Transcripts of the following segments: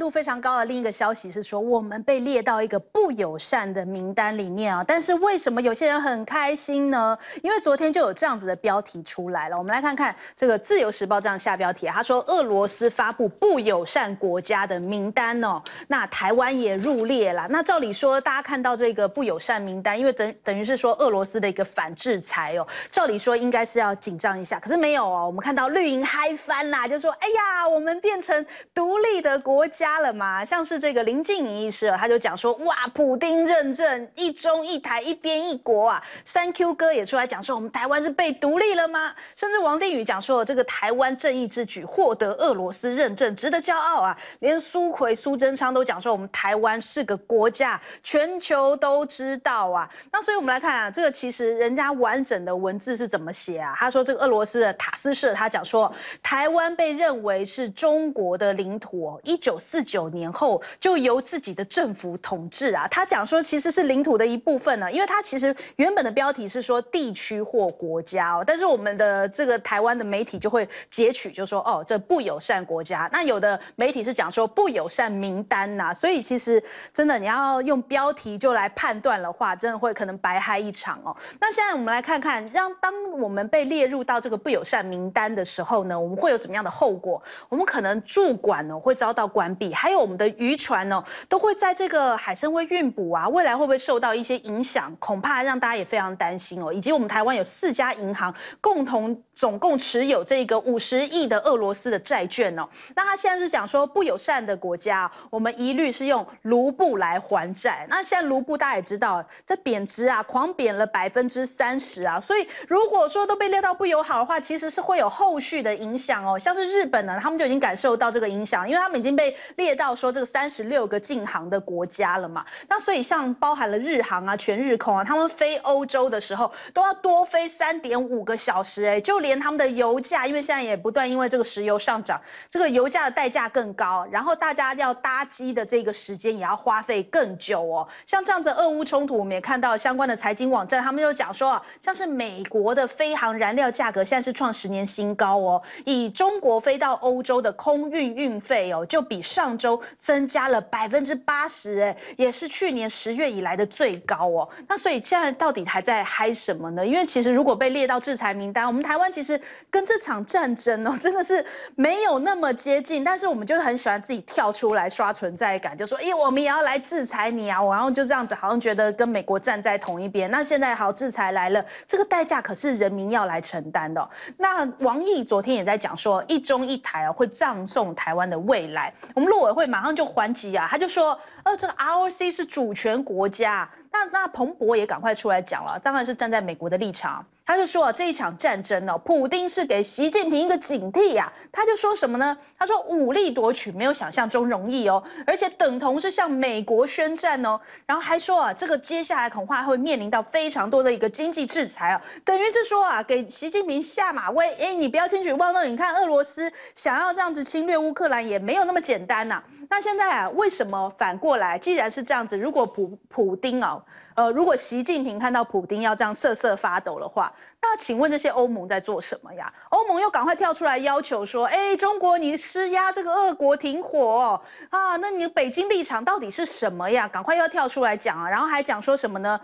度非常高的另一个消息是说，我们被列到一个不友善的名单里面啊。但是为什么有些人很开心呢？因为昨天就有这样子的标题出来了。我们来看看这个《自由时报》这样下标题，他说俄罗斯发布不友善国家的名单哦，那台湾也入列了。那照理说，大家看到这个不友善名单，因为等等于是说俄罗斯的一个反制裁哦，照理说应该是要紧张一下，可是没有哦。我们看到绿营嗨翻啦，就说哎呀，我们变成独立的国家。了吗？像是这个林静怡医师啊，他就讲说，哇，普丁认证一中一台一边一国啊。三 Q 哥也出来讲说，我们台湾是被独立了吗？甚至王定宇讲说，这个台湾正义之举获得俄罗斯认证，值得骄傲啊。连苏奎苏贞昌都讲说，我们台湾是个国家，全球都知道啊。那所以我们来看啊，这个其实人家完整的文字是怎么写啊？他说，这个俄罗斯的塔斯社，他讲说，台湾被认为是中国的领土，一九四。四九年后就由自己的政府统治啊，他讲说其实是领土的一部分呢，因为他其实原本的标题是说地区或国家哦，但是我们的这个台湾的媒体就会截取，就说哦这不友善国家，那有的媒体是讲说不友善名单呐，所以其实真的你要用标题就来判断的话，真的会可能白嗨一场哦。那现在我们来看看，让当我们被列入到这个不友善名单的时候呢，我们会有怎么样的后果？我们可能驻管呢会遭到管。还有我们的渔船呢，都会在这个海参崴运补啊，未来会不会受到一些影响？恐怕让大家也非常担心哦。以及我们台湾有四家银行共同总共持有这个五十亿的俄罗斯的债券哦。那他现在是讲说不友善的国家，我们一律是用卢布来还债。那现在卢布大家也知道这贬值啊，狂贬了百分之三十啊。所以如果说都被列到不友好的话，其实是会有后续的影响哦。像是日本呢，他们就已经感受到这个影响，因为他们已经被。列到说这个三十六个禁航的国家了嘛？那所以像包含了日航啊、全日空啊，他们飞欧洲的时候都要多飞三点五个小时。哎，就连他们的油价，因为现在也不断因为这个石油上涨，这个油价的代价更高。然后大家要搭机的这个时间也要花费更久哦。像这样的俄乌冲突，我们也看到相关的财经网站，他们就讲说，像是美国的飞航燃料价格现在是创十年新高哦。以中国飞到欧洲的空运运费哦，就比上。上周增加了百分之八十，哎，也是去年十月以来的最高哦。那所以现在到底还在嗨什么呢？因为其实如果被列到制裁名单，我们台湾其实跟这场战争哦，真的是没有那么接近。但是我们就是很喜欢自己跳出来刷存在感，就说：哎，我们也要来制裁你啊！然后就这样子，好像觉得跟美国站在同一边。那现在好，制裁来了，这个代价可是人民要来承担的。那王毅昨天也在讲说，一中一台哦，会葬送台湾的未来。我们。路委会马上就还击啊，他就说：“呃，这个 R O C 是主权国家。”那那彭博也赶快出来讲了，当然是站在美国的立场。他就说啊，这一场战争呢，普京是给习近平一个警惕呀。他就说什么呢？他说武力夺取没有想象中容易哦，而且等同是向美国宣战哦。然后还说啊，这个接下来恐怕会面临到非常多的一个经济制裁哦，等于是说啊，给习近平下马威。哎，你不要轻举妄动，你看俄罗斯想要这样子侵略乌克兰也没有那么简单呐。那现在啊，为什么反过来？既然是这样子，如果普普丁啊，呃，如果习近平看到普丁要这样瑟瑟发抖的话，那请问这些欧盟在做什么呀？欧盟又赶快跳出来要求说，哎，中国你施压这个俄国停火啊？那你北京立场到底是什么呀？赶快要跳出来讲啊，然后还讲说什么呢？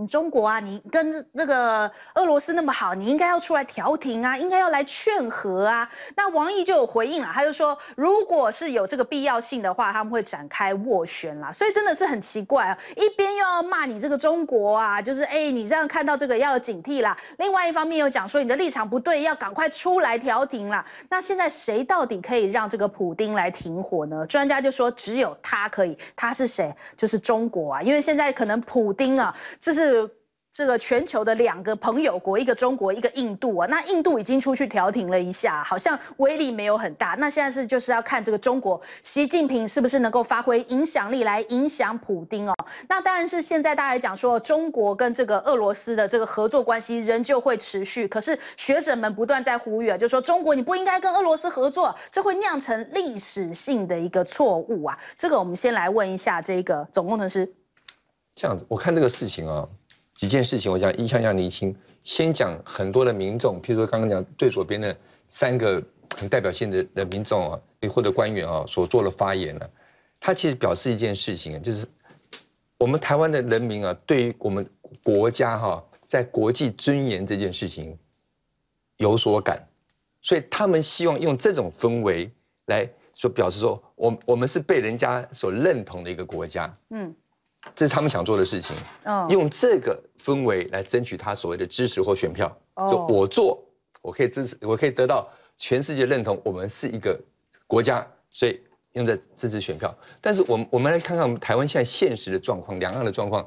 你中国啊，你跟那个俄罗斯那么好，你应该要出来调停啊，应该要来劝和啊。那王毅就有回应了，他就说，如果是有这个必要性的话，他们会展开斡旋啦。所以真的是很奇怪啊，一边又要骂你这个中国啊，就是哎，你这样看到这个要警惕啦；另外一方面又讲说你的立场不对，要赶快出来调停啦。那现在谁到底可以让这个普丁来停火呢？专家就说只有他可以，他是谁？就是中国啊，因为现在可能普丁啊，这是。这这个全球的两个朋友国，一个中国，一个印度啊。那印度已经出去调停了一下，好像威力没有很大。那现在是就是要看这个中国，习近平是不是能够发挥影响力来影响普丁哦。那当然是现在大家讲说，中国跟这个俄罗斯的这个合作关系仍旧会持续。可是学者们不断在呼吁啊，就说中国你不应该跟俄罗斯合作，这会酿成历史性的一个错误啊。这个我们先来问一下这个总工程师，这样子，我看这个事情啊。几件事情，我讲一项一项厘清。先讲很多的民众，譬如说刚刚讲最左边的三个很代表性的的民众啊，或者官员啊所做的发言呢，他其实表示一件事情，就是我们台湾的人民啊，对于我们国家哈，在国际尊严这件事情有所感，所以他们希望用这种氛围来说表示说，我我们是被人家所认同的一个国家。嗯。这是他们想做的事情，用这个氛围来争取他所谓的支持或选票。就我做，我可以支持，我可以得到全世界认同，我们是一个国家，所以用在支持选票。但是我们我们来看看我们台湾现在现实的状况，两岸的状况。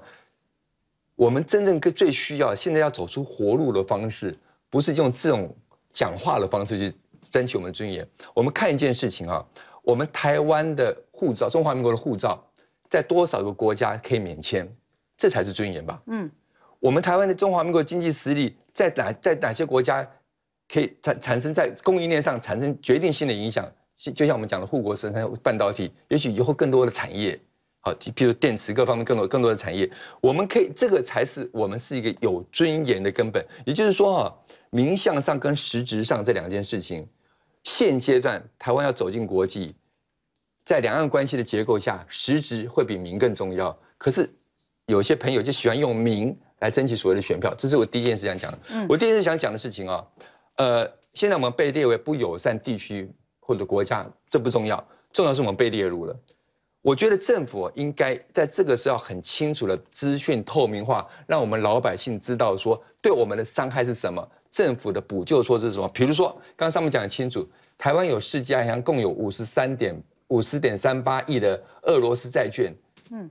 我们真正最需要现在要走出活路的方式，不是用这种讲话的方式去争取我们尊严。我们看一件事情啊，我们台湾的护照，中华民国的护照。在多少个国家可以免签，这才是尊严吧？嗯，我们台湾的中华民国经济实力在哪？在哪些国家可以产产生在供应链上产生决定性的影响？就像我们讲的护国神山半导体，也许以后更多的产业，好，譬如电池各方面更多更多的产业，我们可以这个才是我们是一个有尊严的根本。也就是说啊，名向上跟实质上这两件事情，现阶段台湾要走进国际。在两岸关系的结构下，实质会比名更重要。可是有些朋友就喜欢用名来争取所谓的选票，这是我第一件事想讲。嗯，我第一件事想讲的事情啊，呃，现在我们被列为不友善地区或者国家，这不重要，重要是我们被列入了。我觉得政府应该在这个时候很清楚的资讯透明化，让我们老百姓知道说对我们的伤害是什么，政府的补救措施是什么。比如说，刚刚上面讲清楚，台湾有世家银行，共有五十三点。五十点三八亿的俄罗斯债券，嗯，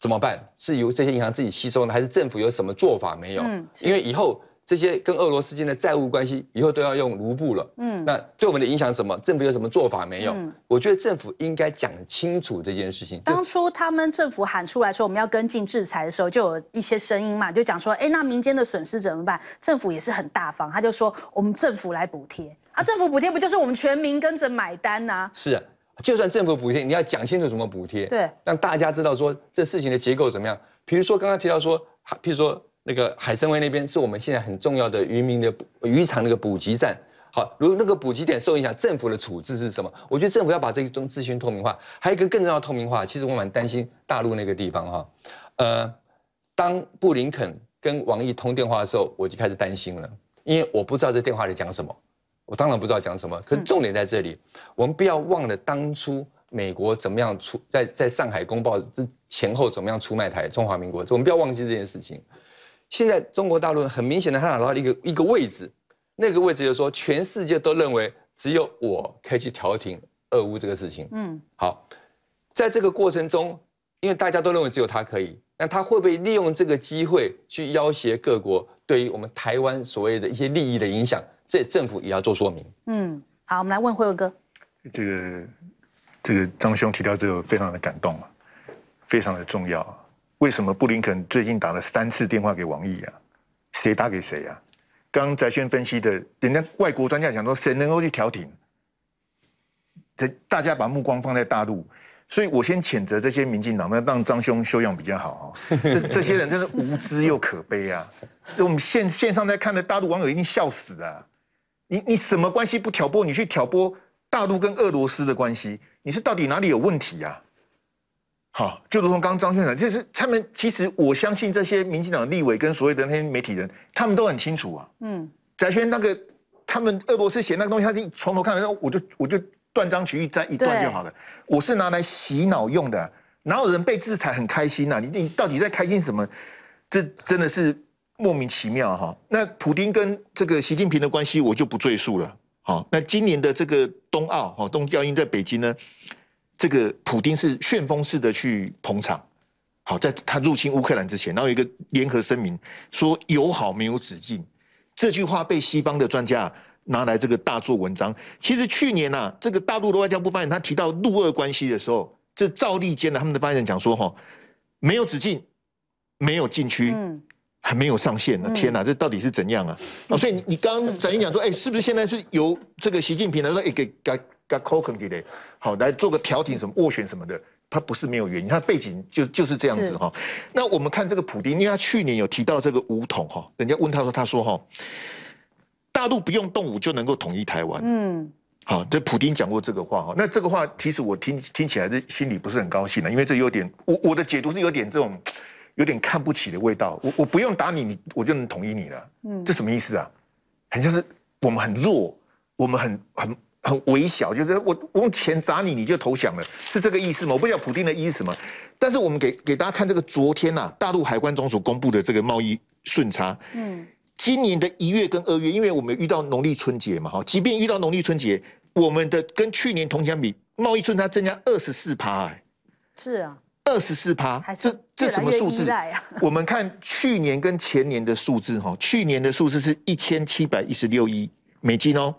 怎么办？是由这些银行自己吸收呢，还是政府有什么做法没有？嗯，因为以后这些跟俄罗斯间的债务关系，以后都要用卢布了。嗯，那对我们的影响是什么？政府有什么做法没有？我觉得政府应该讲清楚这件事情。当初他们政府喊出来说我们要跟进制裁的时候，就有一些声音嘛，就讲说，哎，那民间的损失怎么办？政府也是很大方，他就说我们政府来补贴。啊，政府补贴不就是我们全民跟着买单呐？是，啊。就算政府补贴，你要讲清楚怎么补贴，对，让大家知道说这事情的结构怎么样。比如说刚刚提到说，譬如说那个海参崴那边是我们现在很重要的渔民的渔场那个补给站，好，如那个补给点受影响，政府的处置是什么？我觉得政府要把这一种资讯透明化。还有一个更重要的透明化，其实我蛮担心大陆那个地方哈，呃，当布林肯跟王毅通电话的时候，我就开始担心了，因为我不知道这电话里讲什么。我当然不知道讲什么，可是重点在这里，我们不要忘了当初美国怎么样出在在上海公报之前后怎么样出卖台中华民国，我们不要忘记这件事情。现在中国大陆很明显的他拿到一个一个位置，那个位置就是说全世界都认为只有我可以去调停俄乌这个事情。嗯，好，在这个过程中，因为大家都认为只有他可以，那他会不会利用这个机会去要挟各国，对于我们台湾所谓的一些利益的影响？这政府也要做说明。嗯，好，我们来问辉文哥。这个这个张兄提到这个，非常的感动啊，非常的重要。为什么布林肯最近打了三次电话给王毅啊？谁打给谁啊？刚翟轩分析的，人家外国专家讲说，谁能够去调停？这大家把目光放在大陆，所以我先谴责这些民进党，那让张兄修养比较好啊。这这些人真是无知又可悲啊！我们线线上在看的大陆网友一定笑死了。你你什么关系不挑拨？你去挑拨大陆跟俄罗斯的关系？你是到底哪里有问题呀？好，就如同刚刚张先生，就是他们其实我相信这些民进党的立委跟所谓的那些媒体人，他们都很清楚啊。嗯，翟轩那个他们俄罗斯写那个东西，他就从头看到，我就我就断章取义摘一段就好了。我是拿来洗脑用的，哪有人被制裁很开心呐？你你到底在开心什么？这真的是。莫名其妙哈，那普丁跟这个习近平的关系我就不赘述了。好，那今年的这个冬奥哈冬交英在北京呢，这个普丁是旋风式的去捧场。好，在他入侵乌克兰之前，然后一个联合声明说友好没有止境，这句话被西方的专家拿来这个大做文章。其实去年啊，这个大陆的外交部发言人他提到陆俄关系的时候，这赵立坚呢他们的发言人讲说哈，没有止境，没有禁区。还没有上线呢！天哪，这到底是怎样啊？啊，所以你你刚刚展英讲说，哎，是不是现在是由这个习近平来说，哎，给给给 c o c o n 的，好来做个调停什么斡旋什么的？他不是没有原因，他背景就就是这样子哈。那我们看这个普丁，因为他去年有提到这个武统哈，人家问他说，他说哈，大陆不用动武就能够统一台湾。嗯，好，这普丁讲过这个话哈。那这个话其实我听听起来，是心里不是很高兴的，因为这有点我我的解读是有点这种。有点看不起的味道，我我不用打你，你我就能同意你了，嗯，这什么意思啊？很像是我们很弱，我们很很很微小，就是我我用钱砸你，你就投降了，是这个意思吗？我不知道普丁的意思什么，但是我们给给大家看这个昨天呐，大陆海关总署公布的这个贸易顺差，嗯，今年的一月跟二月，因为我们遇到农历春节嘛，哈，即便遇到农历春节，我们的跟去年同比贸易顺差增加二十四趴，哎，是啊。二十四趴，这这什么数字？我们看去年跟前年的数字哈，去年的数字是一千七百一十六亿美金哦，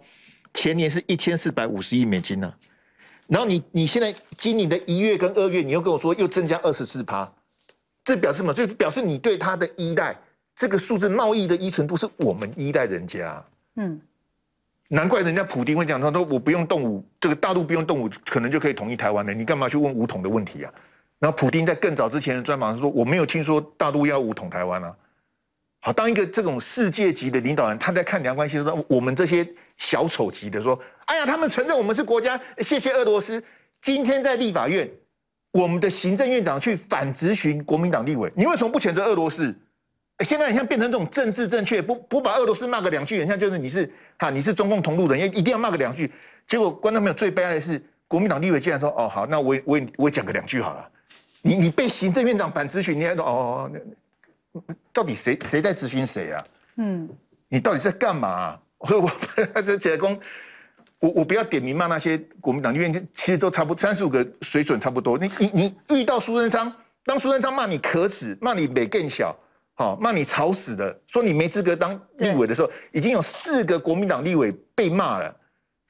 前年是一千四百五十亿美金呢。然后你你现在今年的一月跟二月，你又跟我说又增加二十四趴，这表示什么？就表示你对他的依赖这个数字，贸易的依存度是我们依赖人家。嗯，难怪人家普丁会讲，他说我不用动武，这个大陆不用动武，可能就可以统一台湾了。你干嘛去问武统的问题啊？那普京在更早之前的专访说：“我没有听说大陆要武统台湾啊。”好，当一个这种世界级的领导人，他在看两岸关系，候，我们这些小丑级的说：“哎呀，他们承认我们是国家。”谢谢俄罗斯。今天在立法院，我们的行政院长去反质询国民党立委，你为什么不谴责俄罗斯？现在你像变成这种政治正确，不不把俄罗斯骂个两句，像就是你是哈，你是中共同路人，一定要骂个两句。结果观众朋友最悲哀的是，国民党立委竟然说：“哦，好，那我我我也讲个两句好了。”你你被行政院长反咨询，你还说哦，那到底谁谁在咨询谁啊？嗯，你到底在干嘛？我 说我这解工，我我不要点名骂那些国民党院，其实都差不三十五个水准差不多。你你你遇到苏贞昌，当苏贞昌骂你可耻，骂你美更小，好骂你吵死的，说你没资格当立委的时候，已经有四个国民党立委被骂了，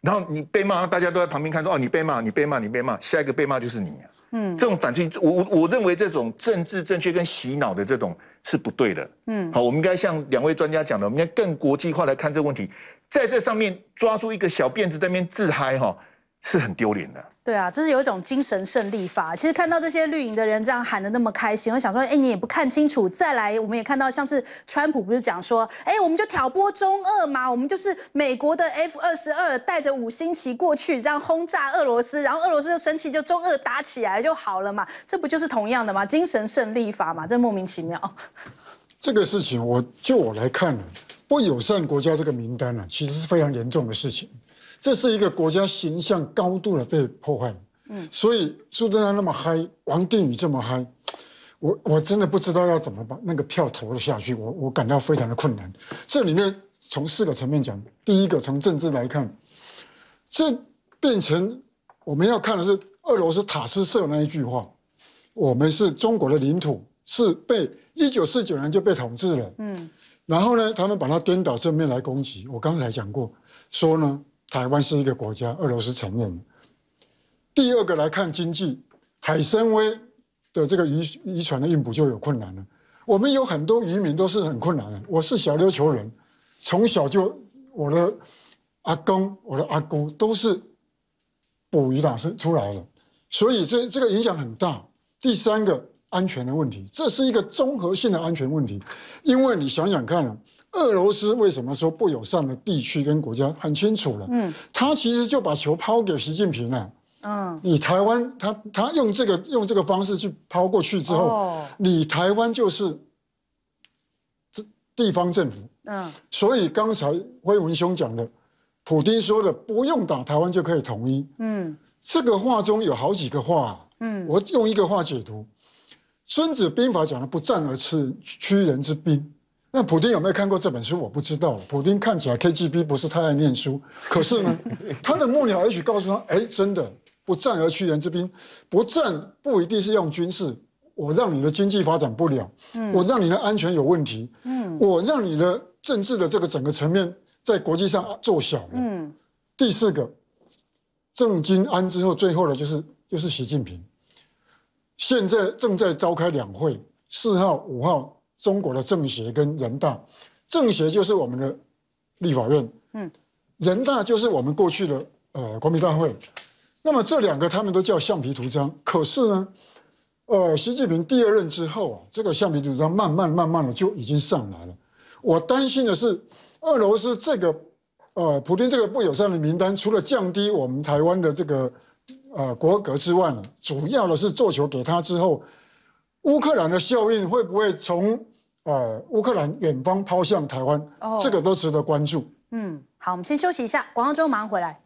然后你被骂，大家都在旁边看说哦，你被骂，你被骂，你被骂，下一个被骂就是你啊。这种反制，我我认为这种政治正确跟洗脑的这种是不对的。嗯，好，我们应该像两位专家讲的，我们应该更国际化来看这个问题，在这上面抓住一个小辫子在那边自嗨哈。是很丢脸的。对啊，这是有一种精神胜利法。其实看到这些绿营的人这样喊的那么开心，我想说，哎，你也不看清楚。再来，我们也看到像是川普不是讲说，哎，我们就挑拨中俄嘛，我们就是美国的 F 二十二带着五星旗过去，这样轰炸俄罗斯，然后俄罗斯就生气，就中俄打起来就好了嘛？这不就是同样的吗？精神胜利法嘛，这莫名其妙。这个事情，我就我来看不友善国家这个名单呢，其实是非常严重的事情。这是一个国家形象高度的被破坏，嗯，所以苏贞昌那么嗨，王定宇这么嗨，我我真的不知道要怎么把那个票投了下去，我我感到非常的困难。这里面从四个层面讲，第一个从政治来看，这变成我们要看的是俄罗斯塔斯社那一句话，我们是中国的领土，是被一九四九年就被统治了，嗯，然后呢，他们把它颠倒正面来攻击。我刚才讲过，说呢。台湾是一个国家，俄罗斯承认。第二个来看经济，海参崴的这个渔渔船的运补就有困难了。我们有很多渔民都是很困难的。我是小琉球人，从小就我的阿公、我的阿姑都是捕鱼大师出来的，所以这这个影响很大。第三个。安全的问题，这是一个综合性的安全问题，因为你想想看啊，俄罗斯为什么说不友善的地区跟国家很清楚了，嗯，他其实就把球抛给习近平了，嗯，你台湾他他用这个用这个方式去抛过去之后，哦，你台湾就是，这地方政府，嗯，所以刚才辉文兄讲的，普京说的不用打台湾就可以统一，嗯，这个话中有好几个话，嗯，我用一个话解读。孙子兵法讲的“不战而屈屈人之兵”，那普京有没有看过这本书？我不知道。普京看起来 KGB 不是太爱念书，可是呢，他的幕僚也许告诉他：“哎，真的，不战而屈人之兵，不战不一定是用军事，我让你的经济发展不了，我让你的安全有问题，嗯，我让你的政治的这个整个层面在国际上做小了。”嗯，第四个，政经安之后，最后的就是就是习近平。现在正在召开两会，四号、五号，中国的政协跟人大，政协就是我们的立法院，嗯，人大就是我们过去的呃国民大会，那么这两个他们都叫橡皮图章，可是呢，呃，习近平第二任之后啊，这个橡皮图章慢慢慢慢的就已经上来了，我担心的是，俄罗斯这个，呃，普京这个不友善的名单，除了降低我们台湾的这个。呃，国格之外呢，主要的是做球给他之后，乌克兰的效应会不会从呃乌克兰远方抛向台湾？这个都值得关注。嗯，好，我们先休息一下，广告之后马上回来。